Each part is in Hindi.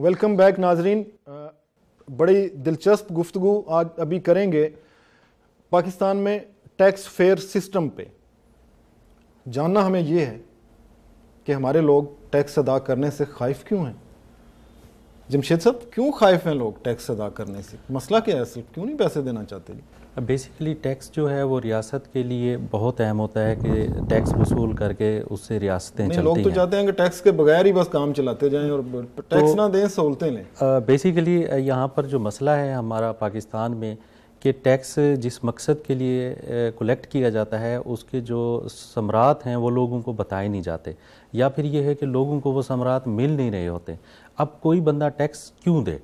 वेलकम बैक नाजरीन बड़ी दिलचस्प गुफ्तु आज अभी करेंगे पाकिस्तान में टैक्स फेयर सिस्टम पे जानना हमें ये है कि हमारे लोग टैक्स अदा करने से खाइफ क्यों हैं जमशेद साहब क्यों खाइफ हैं लोग टैक्स अदा करने से मसला क्या है असल क्यों नहीं पैसे देना चाहते जी बेसिकली टैक्स जो है वो रियासत के लिए बहुत अहम होता है कि टैक्स वसूल करके उससे रियासतें चलती लोग तो हैं। चाहते हैं कि टैक्स के बगैर ही बस काम चलाते जाएं और टैक्स तो, ना दें सहूलतें लें बेसिकली यहाँ पर जो मसला है हमारा पाकिस्तान में कि टैक्स जिस मकसद के लिए कलेक्ट किया जाता है उसके जो समरात हैं वो लोगों को बताए नहीं जाते या फिर ये है कि लोगों को वो समरात मिल नहीं रहे होते अब कोई बंदा टैक्स क्यों दे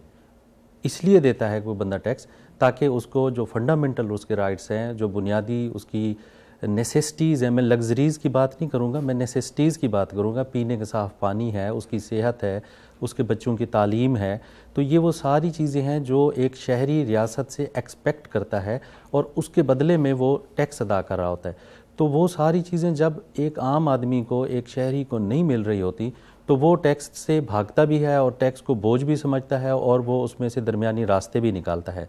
इसलिए देता है कोई बंदा टैक्स ताकि उसको जो फंडामेंटल उसके राइट्स हैं जो बुनियादी उसकी नेसेसिटीज़ हैं मैं लग्जरीज़ की बात नहीं करूँगा मैं नेसेसिटीज़ की बात करूँगा पीने का साफ़ पानी है उसकी सेहत है उसके बच्चों की तालीम है तो ये वो सारी चीज़ें हैं जो एक शहरी रियासत से एक्सपेक्ट करता है और उसके बदले में वो टैक्स अदा कर रहा होता है तो वो सारी चीज़ें जब एक आम आदमी को एक शहरी को नहीं मिल रही होती तो वो टैक्स से भागता भी है और टैक्स को बोझ भी समझता है और वो उसमें से दरमियानी रास्ते भी निकालता है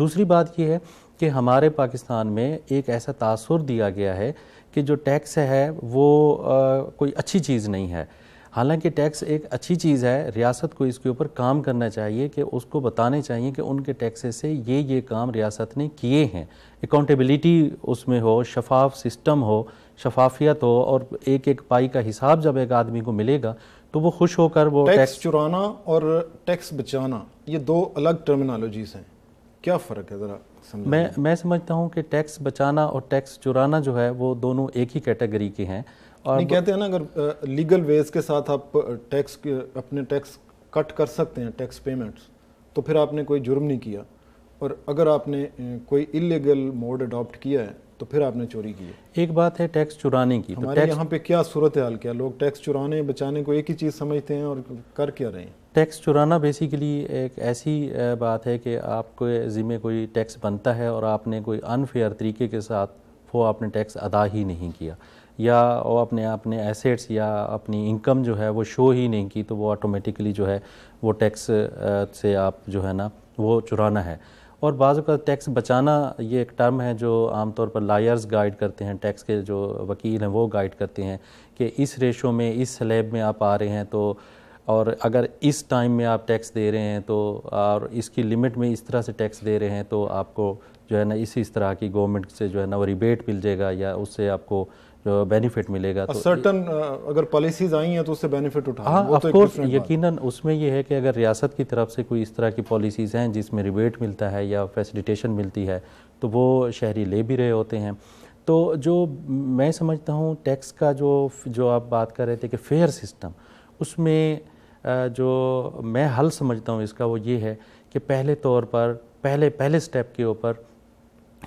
दूसरी बात यह है कि हमारे पाकिस्तान में एक ऐसा तासर दिया गया है कि जो टैक्स है वो आ, कोई अच्छी चीज़ नहीं है हालांकि टैक्स एक अच्छी चीज़ है रियासत को इसके ऊपर काम करना चाहिए कि उसको बताने चाहिए कि उनके टैक्स से ये ये काम रियासत ने किए हैं अकाउंटेबिलिटी उसमें हो शफाफ सिस्टम हो शफाफियत हो और एक एक पाई का हिसाब जब एक आदमी को मिलेगा तो वो खुश होकर वो टैक्स, चुराना और टैक्स बचाना ये दो अलग टर्मिनोलॉजीज हैं क्या फ़र्क है ज़रा मैं मैं समझता हूँ कि टैक्स बचाना और टैक्स चुराना जो है वो दोनों एक ही कैटेगरी के हैं और नहीं कहते हैं ना अगर लीगल वेज के साथ आप टैक्स अपने टैक्स कट कर सकते हैं टैक्स पेमेंट्स तो फिर आपने कोई जुर्म नहीं किया और अगर आपने कोई इलीगल मोड अडॉप्ट किया है तो फिर आपने चोरी की है एक बात है टैक्स चुराने की तो हमारे तो यहाँ पे क्या सूरत हाल क्या लोग टैक्स चुराने बचाने को एक ही चीज़ समझते हैं और कर क्या रहे हैं टैक्स चुराना बेसिकली एक ऐसी बात है कि आपके ज़िम्मे कोई टैक्स बनता है और आपने कोई अनफेयर तरीके के साथ वो आपने टैक्स अदा ही नहीं किया या वो अपने अपने एसेट्स या अपनी इनकम जो है वो शो ही नहीं की तो वो ऑटोमेटिकली जो है वो टैक्स से आप जो है ना वो चुराना है और बाज़ का टैक्स बचाना ये एक टर्म है जो आमतौर पर लायर्स गाइड करते हैं टैक्स के जो वकील हैं वो गाइड करते हैं कि इस रेशो में इस स्लेब में आप आ रहे हैं तो और अगर इस टाइम में आप टैक्स दे रहे हैं तो और इसकी लिमिट में इस तरह से टैक्स दे रहे हैं तो आपको जो है ना इसी इस तरह की गवर्नमेंट से जो है ना वो रिबेट मिल जाएगा या उससे आपको बेनिफिट मिलेगा तो सर्टन uh, अगर पॉलिसीज आई हैं तो उससे बेनिफिट उठा हाँ ऑफकोर्स तो यकीन उसमें यह है कि अगर रियासत की तरफ से कोई इस तरह की पॉलिसीज़ हैं जिसमें रिबेट मिलता है या फैसिलिटेशन मिलती है तो वो शहरी ले भी रहे होते हैं तो जो मैं समझता हूँ टैक्स का जो जो आप बात कर रहे थे कि फेयर सिस्टम उसमें जो मैं हल समझता हूँ इसका वो ये है कि पहले तौर पर पहले पहले स्टेप के ऊपर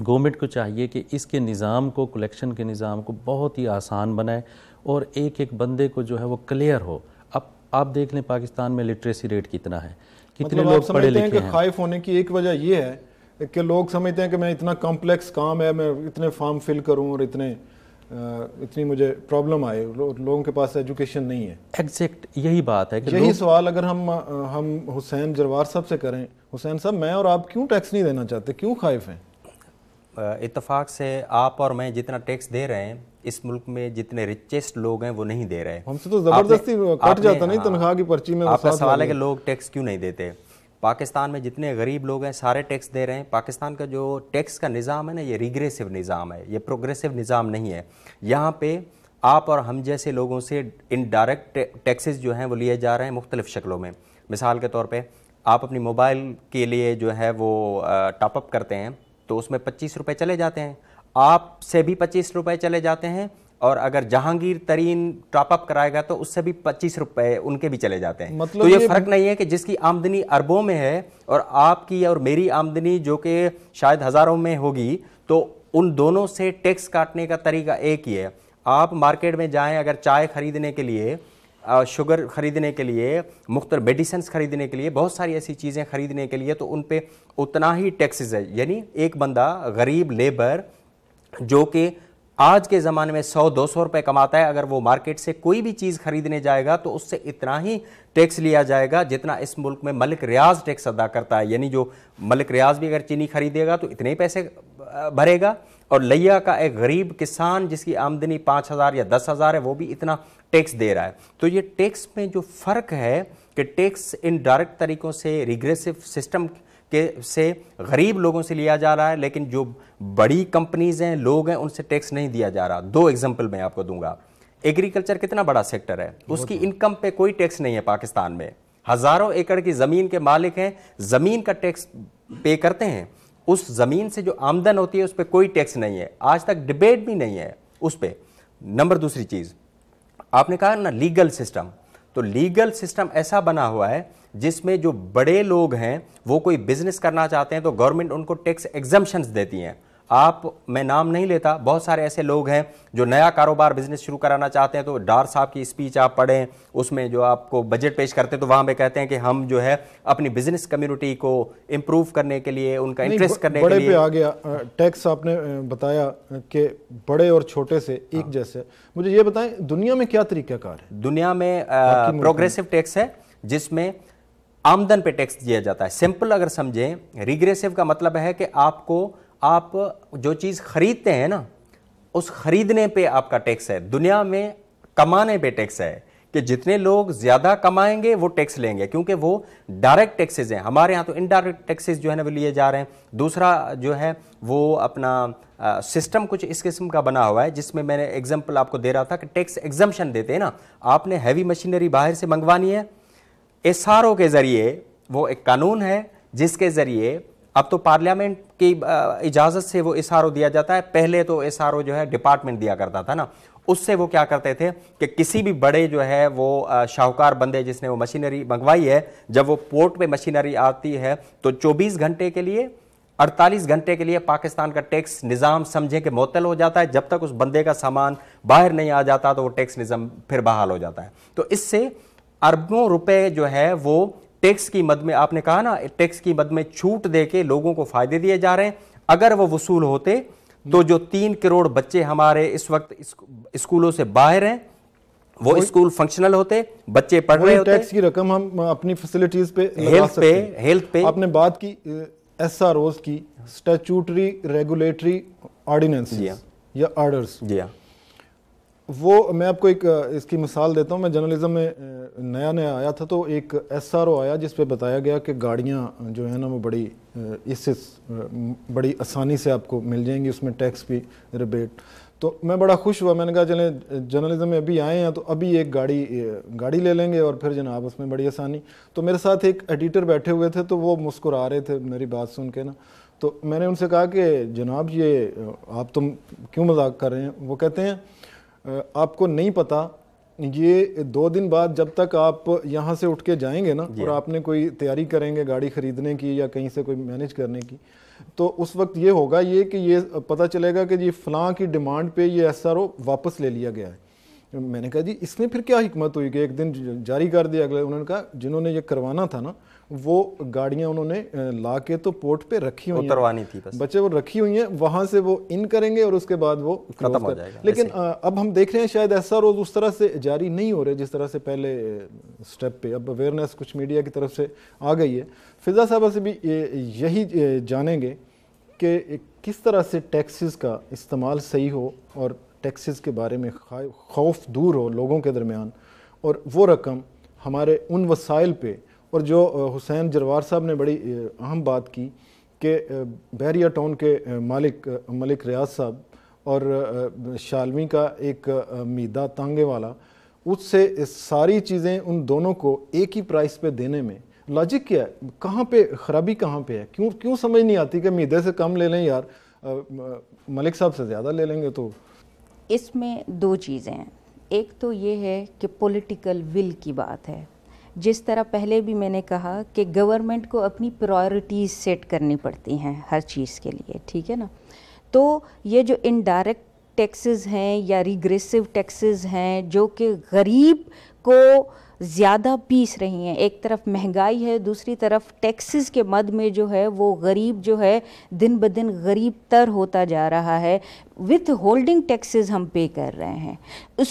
गवर्नमेंट को चाहिए कि इसके निज़ाम को कलेक्शन के निज़ाम को बहुत ही आसान बनाए और एक एक बंदे को जो है वो क्लियर हो अब आप देख लें पाकिस्तान में लिटरेसी रेट कितना है कितने मतलब लोग पढ़े लिखे हैं खाइफ होने की एक वजह यह है कि लोग समझते हैं कि मैं इतना कॉम्प्लेक्स काम है मैं इतने फॉर्म फिल करूँ और इतने इतनी मुझे प्रॉब्लम आए लो, लोगों के पास एजुकेशन नहीं है एग्जैक्ट यही बात है कि यही सवाल अगर हम हम हुसैन जरवार साहब से करें हुसैन साहब मैं और आप क्यों टैक्स नहीं देना चाहते क्यों खाइफ हैं इतफाक़ से आप और मैं जितना टैक्स दे रहे हैं इस मुल्क में जितने रिचेस्ट लोग हैं वो नहीं दे रहे हमसे तो ज़बरदस्ती कट जाता नहीं हाँ। तनख्वाह की पर्ची में आपका सवाल है कि लोग टैक्स क्यों नहीं देते पाकिस्तान में जितने गरीब लोग हैं सारे टैक्स दे रहे हैं पाकिस्तान का जो टैक्स का निज़ाम है ना ये रिग्रेसिव निज़ाम है ये प्रोग्रेसिव निज़ाम नहीं है यहाँ पे आप और हम जैसे लोगों से इनडायरेक्ट टैक्सेस जो हैं वो लिए जा रहे हैं मुख्तलिफ़ शक्लों में मिसाल के तौर पर आप अपनी मोबाइल के लिए जो है वो टॉपअप करते हैं तो उसमें पच्चीस रुपये चले जाते हैं आप से भी पच्चीस रुपये चले जाते हैं और अगर जहांगीर तरीन टॉपअप कराएगा तो उससे भी पच्चीस रुपए उनके भी चले जाते हैं मतलब तो ये, ये फर्क नहीं है कि जिसकी आमदनी अरबों में है और आपकी और मेरी आमदनी जो कि शायद हजारों में होगी तो उन दोनों से टैक्स काटने का तरीका एक ही है आप मार्केट में जाएं अगर चाय खरीदने के लिए शुगर ख़रीदने के लिए मुख्त मेडिसिन ख़रीदने के लिए बहुत सारी ऐसी चीज़ें ख़रीदने के लिए तो उन पर उतना ही टैक्सेस है यानी एक बंदा गरीब लेबर जो कि आज के ज़माने में 100-200 रुपए कमाता है अगर वो मार्केट से कोई भी चीज़ खरीदने जाएगा तो उससे इतना ही टैक्स लिया जाएगा जितना इस मुल्क में मलिक रियाज टैक्स अदा करता है यानी जो मलिक रियाज भी अगर चीनी खरीदेगा तो इतने ही पैसे भरेगा और लैया का एक गरीब किसान जिसकी आमदनी पाँच हज़ार या दस हज़ार है वो भी इतना टैक्स दे रहा है तो ये टैक्स में जो फ़र्क है कि टैक्स इन डायरेक्ट तरीक़ों से रिग्रेसिव सिस्टम के से गरीब लोगों से लिया जा रहा है लेकिन जो बड़ी कंपनीज़ हैं लोग हैं उनसे टैक्स नहीं दिया जा रहा दो एग्जाम्पल मैं आपको दूंगा एग्रीकल्चर कितना बड़ा सेक्टर है उसकी इनकम पे कोई टैक्स नहीं है पाकिस्तान में हज़ारों एकड़ की ज़मीन के मालिक हैं ज़मीन का टैक्स पे करते हैं उस ज़मीन से जो आमदन होती है उस पर कोई टैक्स नहीं है आज तक डिबेट भी नहीं है उस पर नंबर दूसरी चीज़ आपने कहा ना लीगल सिस्टम तो लीगल सिस्टम ऐसा बना हुआ है जिसमें जो बड़े लोग हैं वो कोई बिजनेस करना चाहते हैं तो गवर्नमेंट उनको टैक्स एग्जम्पन्स देती हैं आप मैं नाम नहीं लेता बहुत सारे ऐसे लोग हैं जो नया कारोबार बिजनेस शुरू कराना चाहते हैं तो डार साहब की स्पीच आप पढ़ें उसमें जो आपको बजट पेश करते हैं तो वहाँ पे कहते हैं कि हम जो है अपनी बिजनेस कम्युनिटी को इम्प्रूव करने के लिए उनका इंटरेस्ट करने बड़े के लिए पे आ गया टैक्स आपने बताया कि बड़े और छोटे से एक हाँ। जैसे मुझे ये बताएं दुनिया में क्या तरीकाकार है दुनिया में प्रोग्रेसिव टैक्स है जिसमें आमदन पे टैक्स दिया जाता है सिंपल अगर समझें रिग्रेसिव का मतलब है कि आपको आप जो चीज़ खरीदते हैं ना उस खरीदने पे आपका टैक्स है दुनिया में कमाने पे टैक्स है कि जितने लोग ज़्यादा कमाएंगे वो टैक्स लेंगे क्योंकि वो डायरेक्ट टैक्सेज हैं हमारे यहाँ तो इनडायरेक्ट टैक्सेज जो है ना वो लिए जा रहे हैं दूसरा जो है वो अपना सिस्टम कुछ इस किस्म का बना हुआ है जिसमें मैंने एग्जाम्पल आपको दे रहा था कि टैक्स एग्जाम्शन देते हैं ना आपने हैवी मशीनरी बाहर से मंगवानी है एस के ज़रिए वो एक कानून है जिसके ज़रिए अब तो पार्लियामेंट की इजाज़त से वो एस दिया जाता है पहले तो एस जो है डिपार्टमेंट दिया करता था ना उससे वो क्या करते थे कि किसी भी बड़े जो है वो शाहूकार बंदे जिसने वो मशीनरी मंगवाई है जब वो पोर्ट पे मशीनरी आती है तो 24 घंटे के लिए 48 घंटे के लिए पाकिस्तान का टैक्स निज़ाम समझे कि मअतल हो जाता है जब तक उस बंदे का सामान बाहर नहीं आ जाता तो वो टैक्स निज़ाम फिर बहाल हो जाता है तो इससे अरबों रुपए जो है वो टैक्स की मद में आपने कहा ना टैक्स की मद में छूट दे के लोगों को फायदे दिए जा रहे हैं अगर वो वसूल होते तो जो तीन करोड़ बच्चे हमारे इस वक्त स्कूलों से बाहर हैं वो स्कूल फंक्शनल होते बच्चे पढ़ रहे होते टैक्स की रकम हम अपनी फैसिलिटीज पे हेल्थ पे हेल्थ पे आपने बात की एस आर ओज की स्टेचूटरी रेगुलेटरी ऑर्डिनेंस या ऑर्डर्स जी हाँ वो मैं आपको एक इसकी मिसाल देता हूँ मैं जर्नलिज्म में नया नया आया था तो एक ओ आया जिस पे बताया गया कि गाड़ियाँ जो है ना वो बड़ी इससे बड़ी आसानी से आपको मिल जाएंगी उसमें टैक्स भी रिबेट तो मैं बड़ा खुश हुआ मैंने कहा चले जर्नलिज्म में अभी आए हैं तो अभी एक गाड़ी गाड़ी ले लेंगे और फिर जनाब उसमें बड़ी आसानी तो मेरे साथ एक एडिटर बैठे हुए थे तो वो मुस्कुरा रहे थे मेरी बात सुन के ना तो मैंने उनसे कहा कि जनाब ये आप तुम क्यों मजाक कर रहे हैं वो कहते हैं आपको नहीं पता ये दो दिन बाद जब तक आप यहाँ से उठ के जाएंगे ना और हाँ। आपने कोई तैयारी करेंगे गाड़ी ख़रीदने की या कहीं से कोई मैनेज करने की तो उस वक्त ये होगा ये कि ये पता चलेगा कि ये फ़लाँ की डिमांड पे ये एस वापस ले लिया गया है तो मैंने कहा जी इसमें फिर क्या हिकमत हुई कि एक दिन जारी कर दिया अगले उन्होंने कहा जिन्होंने ये करवाना था ना वो गाड़ियां उन्होंने ला के तो पोर्ट पे रखी हुई उतरवानी थी बस बच्चे वो रखी हुई हैं वहां से वो इन करेंगे और उसके बाद वो खत्म हो जाएगा लेकिन अब हम देख रहे हैं शायद ऐसा रोज उस तरह से जारी नहीं हो रहे जिस तरह से पहले स्टेप पे अब अवेयरनेस कुछ मीडिया की तरफ से आ गई है फिजा साहबा से भी यही जानेंगे कि किस तरह से टैक्सीज का इस्तेमाल सही हो और टैक्सेस के बारे में खौफ दूर हो लोगों के दरमियान और वो रकम हमारे उन वसाइल पे और जो हुसैन जरवार साहब ने बड़ी अहम बात की कि बहरिया टाउन के मालिक मलिक रियाज साहब और शालमी का एक मीदा तांगे वाला उससे सारी चीज़ें उन दोनों को एक ही प्राइस पे देने में लॉजिक क्या है कहाँ पे खराबी कहाँ पे है क्यों क्यों समझ नहीं आती कि मीदे से कम ले लें यार मलिक साहब से ज़्यादा ले लेंगे तो इसमें दो चीज़ें हैं एक तो ये है कि पॉलिटिकल विल की बात है जिस तरह पहले भी मैंने कहा कि गवर्नमेंट को अपनी प्रायोरिटीज़ सेट करनी पड़ती हैं हर चीज़ के लिए ठीक है ना तो ये जो इनडायरेक्ट टैक्सेस हैं या रिग्रेसिव टैक्सेस हैं जो कि गरीब को ज़्यादा पीस रही हैं एक तरफ महंगाई है दूसरी तरफ टैक्सेस के मद में जो है वो गरीब जो है दिन ब दिन गरीब तर होता जा रहा है विथ होल्डिंग टैक्सेस हम पे कर रहे हैं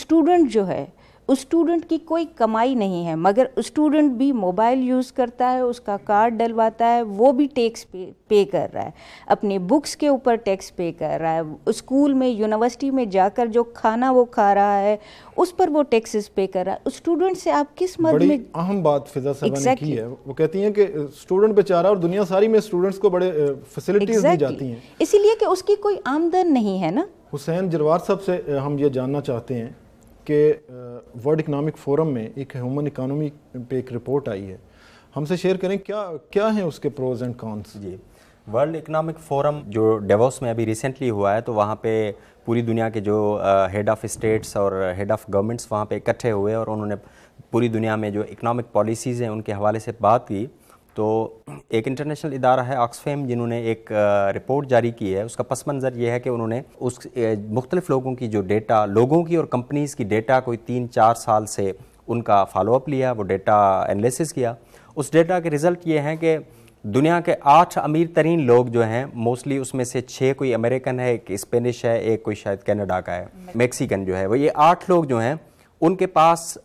स्टूडेंट जो है उस स्टूडेंट की कोई कमाई नहीं है मगर स्टूडेंट भी मोबाइल यूज़ करता है उसका कार्ड डलवाता है वो भी टैक्स पे, पे कर रहा है अपने बुक्स के ऊपर टैक्स पे कर रहा है स्कूल में यूनिवर्सिटी में जाकर जो खाना वो खा रहा है उस पर वो टैक्सेस पे कर रहा है स्टूडेंट से आप किस मद में अहम बात फिजा साहब exactly. की है वो कहती हैं कि स्टूडेंट बेचारा और दुनिया सारी में स्टूडेंट्स को बड़े फैसिलिटीज exactly. दी जाती हैं इसीलिए कि उसकी कोई आमदन नहीं है ना हुसैन जरवार साहब से हम ये जानना चाहते हैं के वर्ल्ड इकनॉमिक फोरम में एक ह्यूमन इकानमी पे एक रिपोर्ट आई है हमसे शेयर करें क्या क्या हैं उसके प्रोज एंड कॉन्स जी वर्ल्ड इकनॉमिक फोरम जो डेवोस में अभी रिसेंटली हुआ है तो वहाँ पे पूरी दुनिया के जो हेड ऑफ़ स्टेट्स और हेड ऑफ़ गवर्नमेंट्स वहाँ पे इकट्ठे हुए और उन्होंने पूरी दुनिया में जो इकनॉमिक पॉलिसीज़ हैं उनके हवाले से बात की तो एक इंटरनेशनल इदारा है ऑक्सफेम जिन्होंने एक रिपोर्ट जारी की है उसका पस मंज़र यह है कि उन्होंने उस मुख्तलिफ लोगों की जो डेटा लोगों की और कंपनीज़ की डेटा कोई तीन चार साल से उनका फॉलोअप लिया वो डेटा एनालिसिस किया उस डेटा के रिज़ल्ट ये हैं कि दुनिया के आठ अमीर तरीन लोग जो हैं मोस्टली उसमें से छः कोई अमेरिकन है एक स्पेनिश है एक कोई शायद कनाडा का है मैक्सिकन जो है वो ये आठ लोग जो हैं उनके पास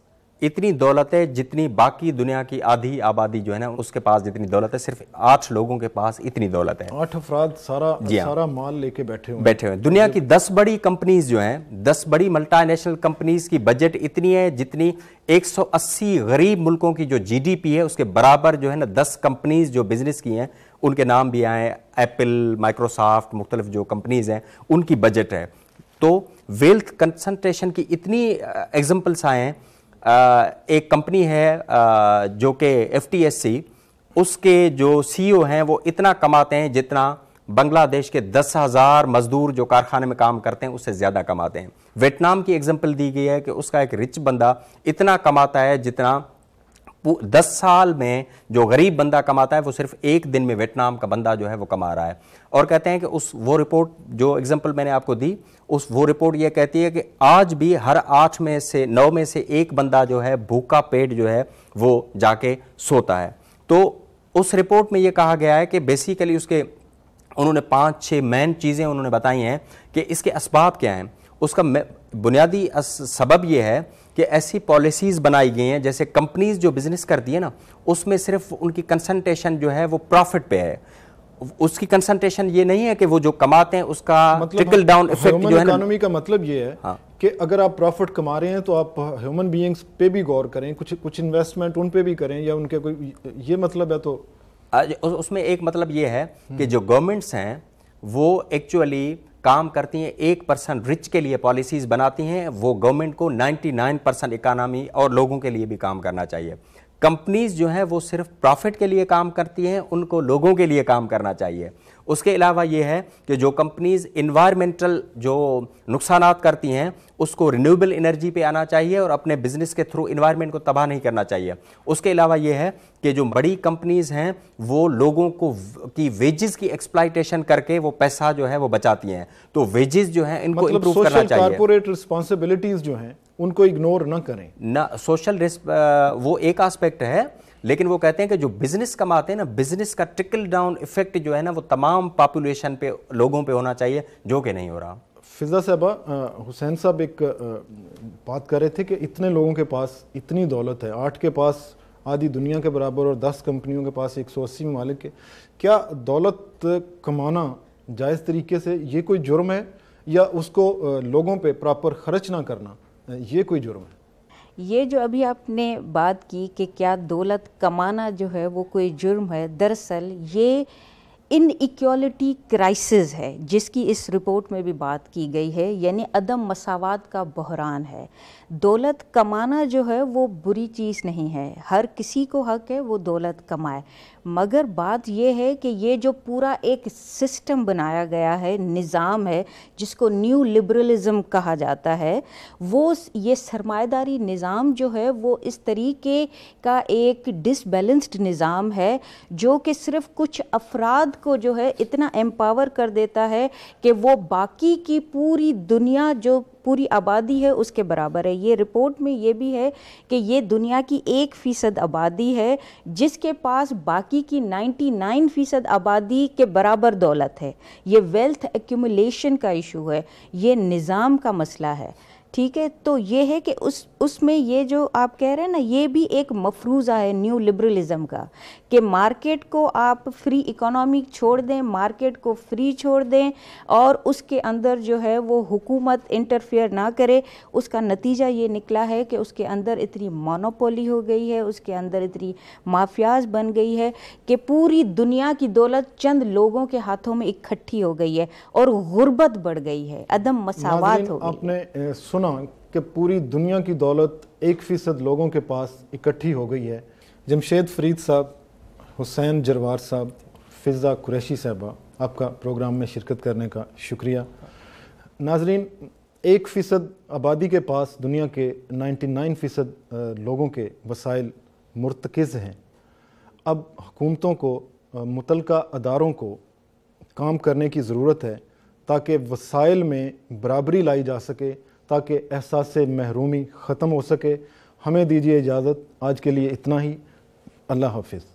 इतनी दौलत है जितनी बाकी दुनिया की आधी आबादी जो है ना उसके पास जितनी दौलत है सिर्फ आठ लोगों के पास इतनी दौलत है आठ अफराद सारा जी हाँ। सारा माल लेके बैठे हुए बैठे हुए दुनिया की दस बड़ी कंपनीज जो हैं दस बड़ी मल्टानेशनल कंपनीज की बजट इतनी है जितनी 180 गरीब मुल्कों की जो जीडीपी है उसके बराबर जो है ना दस कंपनीज जो बिजनेस की हैं उनके नाम भी आए एप्पल माइक्रोसॉफ्ट मुख्तलिफ जो कंपनीज हैं उनकी बजट है तो वेल्थ कंसनट्रेशन की इतनी एग्जाम्पल्स आए हैं एक कंपनी है जो कि एफ उसके जो सी e हैं वो इतना कमाते हैं जितना बांग्लादेश के दस हज़ार मज़दूर जो कारखाने में काम करते हैं उससे ज़्यादा कमाते हैं वियतनाम की एग्जांपल दी गई है कि उसका एक रिच बंदा इतना कमाता है जितना दस साल में जो गरीब बंदा कमाता है वो सिर्फ एक दिन में वियतनाम का बंदा जो है वो कमा रहा है और कहते हैं कि उस वो रिपोर्ट जो एग्जाम्पल मैंने आपको दी उस वो रिपोर्ट ये कहती है कि आज भी हर आठ में से नौ में से एक बंदा जो है भूखा पेट जो है वो जाके सोता है तो उस रिपोर्ट में ये कहा गया है कि बेसिकली उसके उन्होंने पाँच छः मेन चीज़ें उन्होंने बताई हैं कि इसके इसबाब क्या हैं उसका बुनियादी सबब यह है कि ऐसी पॉलिसीज़ बनाई गई हैं जैसे कंपनीज़ जो बिज़नेस करती है ना उसमें सिर्फ उनकी कंसंट्रेशन जो है वो प्रॉफिट पे है उसकी कंसंट्रेशन ये नहीं है कि वो जो कमाते हैं उसका ट्रिकल डाउन इफेक्ट जो है इकोनॉमी का मतलब ये है हाँ। कि अगर आप प्रॉफिट कमा रहे हैं तो आप ह्यूमन बीइंग्स पे भी गौर करें कुछ कुछ इन्वेस्टमेंट उन पे भी करें या उनके कोई ये मतलब है तो उसमें एक मतलब ये है कि हम्म। जो गवर्नमेंट्स हैं वो एक्चुअली काम करती हैं एक परसेंट रिच के लिए पॉलिसीज़ बनाती हैं वो गवर्नमेंट को 99 परसेंट इकानमी और लोगों के लिए भी काम करना चाहिए कंपनीज़ जो हैं वो सिर्फ प्रॉफिट के लिए काम करती हैं उनको लोगों के लिए काम करना चाहिए उसके अलावा ये है कि जो कंपनीज़ इन्वायरमेंटल जो नुकसान करती हैं उसको रिन्यूएबल एनर्जी पे आना चाहिए और अपने बिजनेस के थ्रू इन्वायरमेंट को तबाह नहीं करना चाहिए उसके अलावा ये है कि जो बड़ी कंपनीज़ हैं वो लोगों को की वेजेस की एक्सप्लाइटेशन करके वो पैसा जो है वो बचाती हैं तो वेजेस जो है इनको मतलब इम्प्रूव करना चाहिए कॉर्पोरेट रिस्पॉन्सिबिलिटीज़ जो हैं उनको इग्नोर ना करें ना सोशल रिस्प वो एक आस्पेक्ट है लेकिन वो कहते हैं कि जो बिजनेस कमाते हैं ना बिजनेस का ट्रिकल डाउन इफेक्ट जो है ना वो तमाम पॉपुलेशन पे लोगों पे होना चाहिए जो कि नहीं हो रहा फिजा साहबा हुसैन साहब एक बात कर रहे थे कि इतने लोगों के पास इतनी दौलत है आठ के पास आधी दुनिया के बराबर और दस कंपनियों के पास एक सौ अस्सी ममालिक के क्या दौलत कमाना जायज़ तरीके से ये कोई जुर्म है या उसको लोगों पे प्रॉपर खर्च ना करना ये कोई जुर्म है ये जो अभी आपने बात की कि क्या दौलत कमाना जो है वो कोई जुर्म है दरअसल ये इक्वालिटी क्राइसिस है जिसकी इस रिपोर्ट में भी बात की गई है यानी अदम मसावत का बहरान है दौलत कमाना जो है वो बुरी चीज़ नहीं है हर किसी को हक है वो दौलत कमाए मगर बात यह है कि ये जो पूरा एक सिस्टम बनाया गया है निज़ाम है जिसको न्यू लिबरलिज़म कहा जाता है वो ये सरमादारी निज़ाम जो है वो इस तरीके का एक डिसबैलेंस्ड निज़ाम है जो कि सिर्फ कुछ अफराद को जो है इतना एम्पावर कर देता है कि वो बाकी की पूरी दुनिया जो पूरी आबादी है उसके बराबर है ये रिपोर्ट में ये भी है कि ये दुनिया की एक फ़ीसद आबादी है जिसके पास बाकी की 99 फ़ीसद आबादी के बराबर दौलत है ये वेल्थ एक्यूमुलेशन का इशू है ये निज़ाम का मसला है ठीक है तो ये है कि उस उसमें ये जो आप कह रहे हैं ना ये भी एक मफरूज़ा है न्यू लिबरलिज़म का कि मार्केट को आप फ्री इकोनॉमी छोड़ दें मार्केट को फ्री छोड़ दें और उसके अंदर जो है वो हुकूमत इंटरफेयर ना करे उसका नतीजा ये निकला है कि उसके अंदर इतनी मोनोपोली हो गई है उसके अंदर इतनी माफियाज बन गई है कि पूरी दुनिया की दौलत चंद लोगों के हाथों में इकट्ठी हो गई है और गुर्बत बढ़ गई है अदम मसावत हो गई आपने सुना कि पूरी दुनिया की दौलत एक फ़ीसद लोगों के पास इकट्ठी हो गई है जमशेद फरीद साहब हुसैन जरवार साहब फिज़ा कुरैशी साहबा आपका प्रोग्राम में शिरकत करने का शुक्रिया नाजरीन एक फ़ीसद आबादी के पास दुनिया के 99 फ़ीसद लोगों के वसाइल मरतकज़ हैं अब हुकूमतों को मुतल अदारों को काम करने की ज़रूरत है ताकि वसाइल में बराबरी लाई जा सके ताकि एहसास महरूमी ख़त्म हो सके हमें दीजिए इजाज़त आज के लिए इतना ही अल्लाह हाफिज़